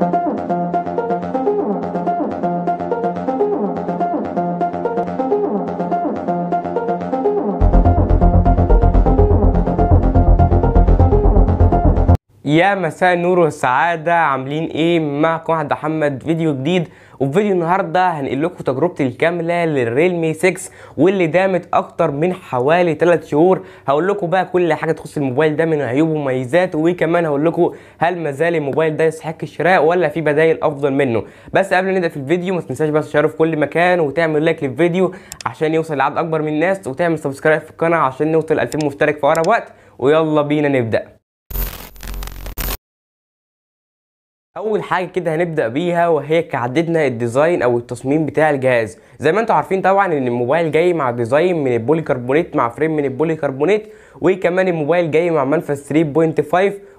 Thank you. يا مساء النور والسعادة عاملين ايه معكم احمد محمد فيديو جديد وفي فيديو النهاردة هنقل لكم تجربتي الكاملة للريلمي 6 واللي دامت اكتر من حوالي 3 شهور هقول لكم بقى كل حاجة تخص الموبايل ده من عيوبه ومميزاته وكمان هقول لكم هل مازال الموبايل ده يستحق الشراء ولا في بدايل افضل منه بس قبل ما نبدأ في الفيديو ما تنساش بس تشاركوا في كل مكان وتعمل لايك للفيديو عشان يوصل لعدد اكبر من الناس وتعمل سبسكرايب في القناة عشان نوصل 2000 مشترك في اقرب وقت ويلا بينا نبدأ اول حاجه كده هنبدا بيها وهي كعددنا الديزاين او التصميم بتاع الجهاز زي ما انتم عارفين طبعا ان الموبايل جاي مع ديزاين من البوليكربونيت مع فريم من البوليكربونيت وكمان الموبايل جاي مع منفذ 3.5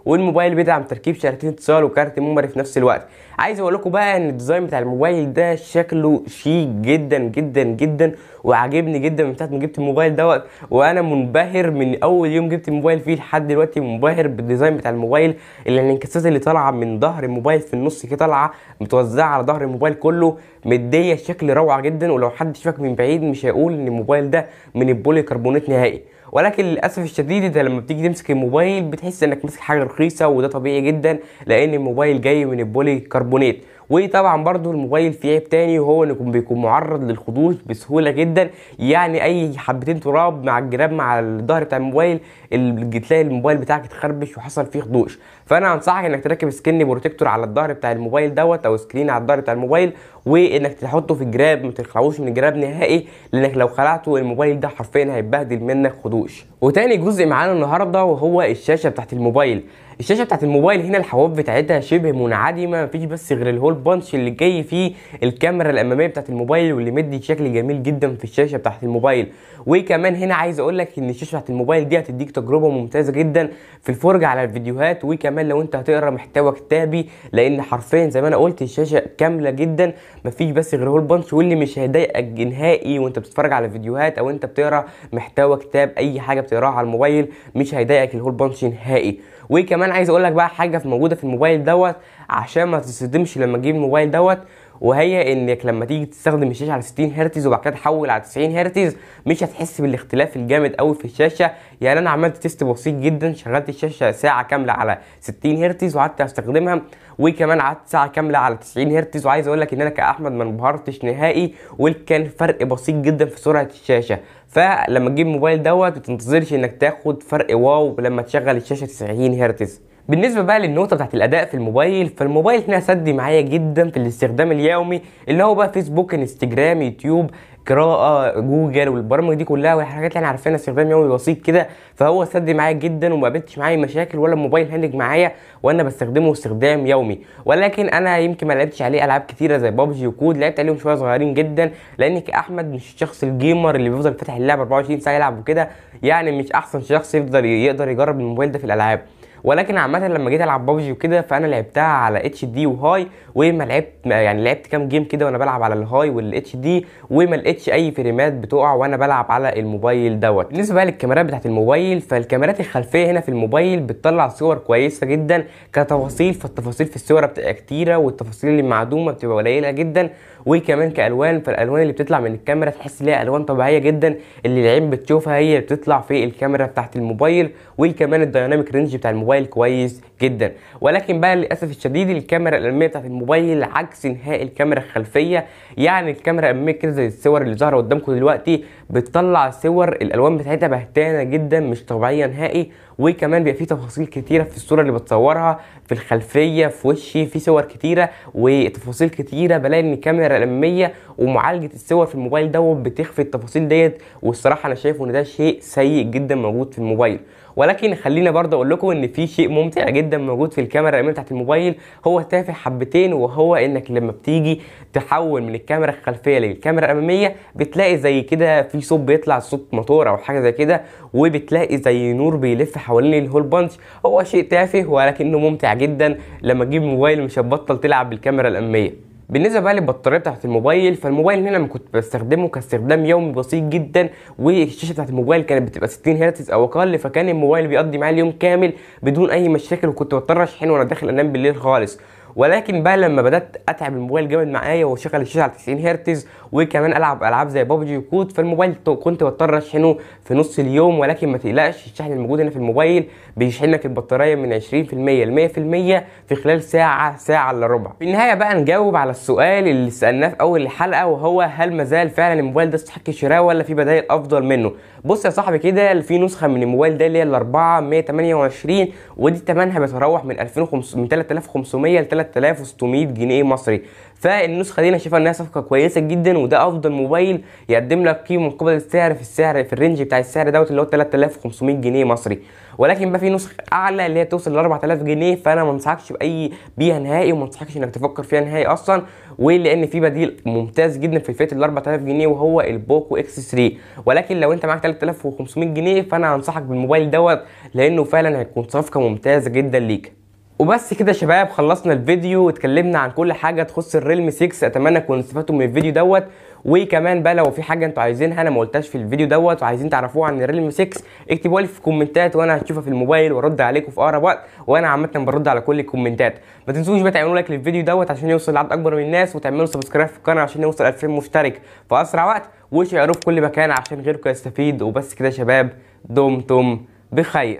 والموبايل بيدعم تركيب شاشتين اتصال وكارت ميموري في نفس الوقت عايز اقول لكم بقى ان الديزاين بتاع الموبايل ده شكله شيك جدا جدا جدا وعاجبني جدا من ساعه ما جبت الموبايل دوت وانا منبهر من اول يوم جبت الموبايل فيه لحد دلوقتي منبهر بالديزاين بتاع الموبايل اللي الانكاسات اللي طالعه من ظهر الموبايل في النص كده طالعه متوزعه على ظهر الموبايل كله مديه شكل روعه جدا ولو حد شافك من بعيد مش هيقول ان الموبايل ده من البولي كربونات نهائي ولكن للاسف الشديد انت لما بتيجي تمسك الموبايل بتحس انك ماسك حاجه رخيصه وده طبيعي جدا لان الموبايل جاي من البولي كربونات وطبعا برضو الموبايل فيه عيب تاني وهو انه بيكون معرض للخدوش بسهوله جدا يعني اي حبتين تراب مع الجراب مع الظهر بتاع الموبايل اللي تلاقي الموبايل بتاعك اتخربش وحصل فيه خدوش فانا انصحك انك تركب سكن بروتكتور على الظهر بتاع الموبايل دوت او سكرين على الظهر بتاع الموبايل وانك تحطه في الجراب ما تخلعوش من الجراب نهائي لانك لو خلعته الموبايل ده حرفيا هيتبهدل منك خدوش وتاني جزء معانا النهارده وهو الشاشه بتاعت الموبايل الشاشه بتاعت الموبايل هنا الحواف بتاعتها شبه منعدمه مفيش بس غير الهول بانش اللي جاي فيه الكاميرا الاماميه بتاعت الموبايل واللي مدي شكل جميل جدا في الشاشه بتاعت الموبايل وكمان هنا عايز اقول لك ان الشاشه بتاعت الموبايل دي هتديك تجربه ممتازه جدا في الفرجه على الفيديوهات وكمان لو انت هتقرا محتوى كتابي لان حرفيا زي ما انا قلت الشاشه كامله جدا مفيش بس غير هول بانش واللي مش هيضايقك نهائي وانت بتتفرج على فيديوهات او انت بتقرا محتوى كتاب اي حاجه بتقراها على الموبايل مش هيضايقك الهول بانش نهائي وكمان كمان عايز اقول لك بقى حاجه في موجوده في الموبايل دوت عشان ما تتصدمش لما تجيب الموبايل دوت وهي انك لما تيجي تستخدم الشاشه على 60 هرتز وبعد كده تحول على 90 هرتز مش هتحس بالاختلاف الجامد قوي في الشاشه يعني انا عملت تيست بسيط جدا شغلت الشاشه ساعه كامله على 60 هرتز وقعدت استخدمها وكمان قعدت ساعه كامله على 90 هرتز وعايز اقول لك ان انا كاحمد ما انبهرتش نهائي وكان فرق بسيط جدا في سرعه الشاشه فلما تجيب الموبايل دوت ما تنتظرش انك تاخد فرق واو لما تشغل الشاشه 90 هرتز بالنسبه بقى للنقطه بتاعت الاداء في الموبايل فالموبايل هنا سدي معايا جدا في الاستخدام اليومي اللي هو بقى فيسبوك انستجرام يوتيوب قراءه جوجل والبرامج دي كلها والحاجات اللي احنا عارفينها استخدام يومي بسيط كده فهو سد معايا جدا وما قابلتش معايا مشاكل ولا الموبايل هنج معايا وانا بستخدمه استخدام يومي ولكن انا يمكن ما لعبتش عليه العاب كتيره زي بابجي وكود لعبت عليهم شويه صغيرين جدا لان كاحمد مش الشخص الجيمر اللي بيفضل فاتح اللعبه 24 ساعه يلعب وكده يعني مش احسن شخص يفضل يقدر يجرب الموبايل ده في الالعاب ولكن عامه لما جيت العب ببجي وكده فانا لعبتها على اتش دي وهاي وما لعبت يعني لعبت كام جيم كده وانا بلعب على الهاي والاتش دي وما لقيتش اي فريمات بتقع وانا بلعب على الموبايل دوت بالنسبه بقى للكاميرات بتاعت الموبايل فالكاميرات الخلفيه هنا في الموبايل بتطلع صور كويسه جدا كتفاصيل فالتفاصيل في الصوره بتبقى كتيره والتفاصيل اللي معدومه بتبقى قليله جدا وكمان كالوان فالالوان اللي بتطلع من الكاميرا تحس ان الوان طبيعيه جدا اللي العين بتشوفها هي بتطلع في الكاميرا بتاعت الموبايل وكمان الديناميك رينج بتاع الموبايل الموبايل كويس جدا ولكن بقى للاسف الشديد الكاميرا الاماميه بتاعت الموبايل عكس انهاء الكاميرا الخلفيه يعني الكاميرا الاماميه كده زي الصور اللي ظاهره قدامكم دلوقتي بتطلع صور الالوان بتاعتها بهتانه جدا مش طبيعيه نهائي وكمان بيبقى في تفاصيل كتيره في الصوره اللي بتصورها في الخلفيه في وشي في صور كتيره وتفاصيل كتيره بلاقي ان الكاميرا الاماميه ومعالجه الصور في الموبايل دوت بتخفي التفاصيل ديت والصراحه انا شايف ان ده شيء سيء جدا موجود في الموبايل ولكن خلينا برضه اقول لكم ان في شيء ممتع جدا موجود في الكاميرا الاماميه بتاعت الموبايل هو تافه حبتين وهو انك لما بتيجي تحول من الكاميرا الخلفيه للكاميرا الاماميه بتلاقي زي كده في صوت بيطلع صوت موتور او حاجه زي كده وبتلاقي زي نور بيلف حوالين الهول بانش هو شيء تافه ولكنه ممتع جدا لما تجيب موبايل مش هتبطل تلعب بالكاميرا الاماميه بالنسبه بقى للبطاريه بتاعه الموبايل فالموبايل هنا لما كنت بستخدمه كاستخدام يومي بسيط جدا والشاشه بتاعه الموبايل كانت بتبقى 60 هرتز او اقل فكان الموبايل بيقضي معايا اليوم كامل بدون اي مشاكل وكنت بضطر اشحنه وانا داخل انام بالليل خالص ولكن بقى لما بدات اتعب الموبايل جامد معايا واشغل الشاشه على 90 هرتز وكمان العب العاب زي بابجي وكود فالموبايل كنت بضطر اشحنه في نص اليوم ولكن ما تقلقش الشحن الموجود هنا في الموبايل بيشحن لك البطاريه من 20% ل 100% في خلال ساعه ساعه الا ربع في النهايه بقى نجاوب على السؤال اللي سالناه في اول الحلقه وهو هل مازال فعلا الموبايل ده يستحق شراءه ولا في بدائل افضل منه بص يا صاحبي كده في نسخه من الموبايل ده اللي هي ال 4 128 ودي ثمنها بيتراوح من 2500 من 3500 ل 3600 جنيه مصري فالنسخه دي انا شايفها انها صفقه كويسه جدا وده افضل موبايل يقدم لك قيمه مقابل السعر في السعر في الرينج بتاع السعر دوت اللي هو 3500 جنيه مصري ولكن بقى في نسخ اعلى اللي هي توصل ل 4000 جنيه فانا ما انصحكش باي بيها نهائي وما انصحكش انك تفكر فيها نهائي اصلا ولان في بديل ممتاز جدا في فئه ال 4000 جنيه وهو البوكو اكس 3 ولكن لو انت معاك 3500 جنيه فانا انصحك بالموبايل دوت لانه فعلا هيكون صفقه ممتازه جدا ليك وبس كده يا شباب خلصنا الفيديو واتكلمنا عن كل حاجه تخص الريلم 6 اتمنى تكونوا استفدتوا من الفيديو دوت وكمان بقى لو في حاجه انتوا عايزينها انا ما قلتهاش في الفيديو دوت وعايزين تعرفوها عن الريلم 6 اكتبوها لي في الكومنتات وانا هشوفها في الموبايل وارد عليكم في اقرب وقت وانا عامه برد على كل الكومنتات ما تنسوش بقى تعملوا لايك للفيديو دوت عشان يوصل لعدد اكبر من الناس وتعملوا سبسكرايب في القناه عشان نوصل 2000 مشترك في اسرع وقت وشيروه في كل مكان عشان غيركم يستفيد وبس كده يا شباب دمتم بخير